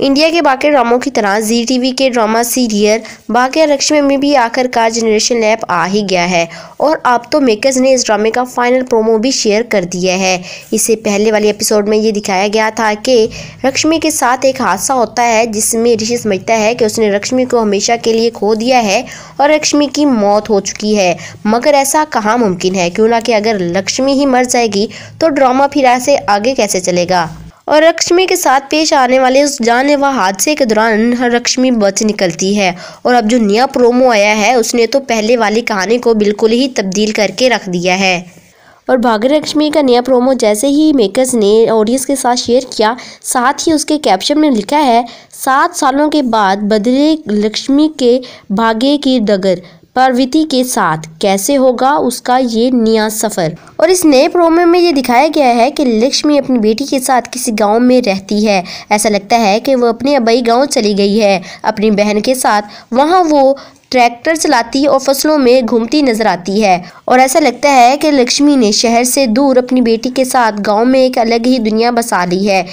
India के बाकी ड्रामों की तरह जी टीवी के ड्रामा सीरियल बाकी लक्ष्मी में भी आखिरकार जनरेशन लैब आ ही गया है और अब तो मेकर्स ने इस ड्रामे का फाइनल प्रोमो भी शेयर कर दिया है इससे पहले वाले एपिसोड में ये दिखाया गया था कि लक्ष्मी के साथ एक हादसा होता है जिसमें ऋषि समझता है कि उसने लक्ष्मी को हमेशा के लिए खो दिया है और लक्ष्मी की मौत हो चुकी है मगर ऐसा कहाँ मुमकिन है क्यों ना कि अगर लक्ष्मी ही मर जाएगी तो ड्रामा फिर ऐसे आगे कैसे चलेगा और लक्ष्मी के साथ पेश आने वाले उस व हादसे के दौरान हर रश्मि बच निकलती है और अब जो नया प्रोमो आया है उसने तो पहले वाली कहानी को बिल्कुल ही तब्दील करके रख दिया है और भाग्य लक्ष्मी का नया प्रोमो जैसे ही मेकर्स ने ऑडियंस के साथ शेयर किया साथ ही उसके कैप्शन में लिखा है सात सालों के बाद बदले लक्ष्मी के भाग्य की डगर प्रवृत्ति के साथ कैसे होगा उसका ये नया सफ़र और इस नए प्रोमो में ये दिखाया गया है कि लक्ष्मी अपनी बेटी के साथ किसी गांव में रहती है ऐसा लगता है कि वो अपने अबई गांव चली गई है अपनी बहन के साथ वहाँ वो ट्रैक्टर चलाती और फसलों में घूमती नजर आती है और ऐसा लगता है कि लक्ष्मी ने शहर से दूर अपनी बेटी के साथ गांव में एक अलग ही दुनिया बसा ली है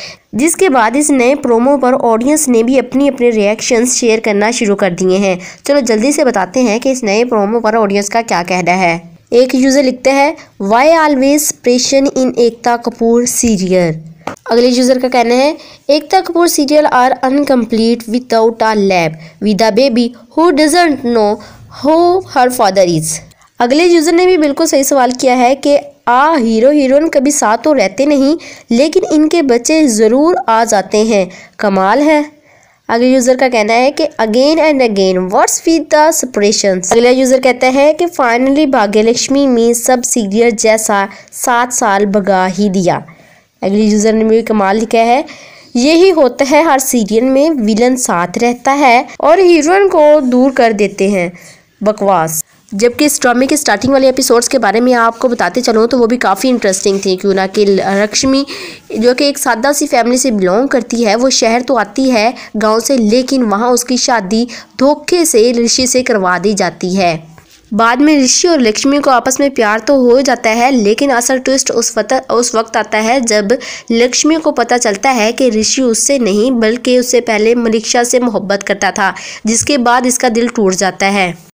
जिसके बाद इस नए प्रोमो पर ऑडियंस ने भी अपनी अपने रिएक्शंस शेयर करना शुरू कर दिए हैं चलो जल्दी से बताते हैं कि इस नए प्रोमो पर ऑडियंस का क्या कहना है एक यूज़र लिखता है वाई ऑलवेज प्रेशन इन एकता कपूर सीरियर अगले यूज़र का कहना है Ekta Kapoor serial are incomplete without a lab with a baby who doesn't know who her father is अगले यूज़र ने भी बिल्कुल सही सवाल किया है कि आ हीरो हीरोइन कभी साथ तो रहते नहीं लेकिन इनके बच्चे ज़रूर आ जाते हैं कमाल है अगले यूज़र का कहना है कि again and again what's with the separation अगला यूज़र कहता है कि फाइनली भाग्यलक्ष्मी में सब सीरियल जैसा सात साल भगा ही दिया अगली यूज़र ने भी कमाल लिखा है यही होता है हर सीरियल में विलन साथ रहता है और हीरोइन को दूर कर देते हैं बकवास जबकि इस ड्रामे के स्टार्टिंग वाले एपिसोड्स के बारे में आपको बताते चलूँ तो वो भी काफ़ी इंटरेस्टिंग थी क्यों ना कि लक्ष्मी जो कि एक सादा सी फैमिली से बिलोंग करती है वो शहर तो आती है गांव से लेकिन वहाँ उसकी शादी धोखे से ऋषि से करवा दी जाती है बाद में ऋषि और लक्ष्मी को आपस में प्यार तो हो जाता है लेकिन असल ट्विस्ट उस वक्त उस वक्त आता है जब लक्ष्मी को पता चलता है कि ऋषि उससे नहीं बल्कि उससे पहले मरीक्षा से मोहब्बत करता था जिसके बाद इसका दिल टूट जाता है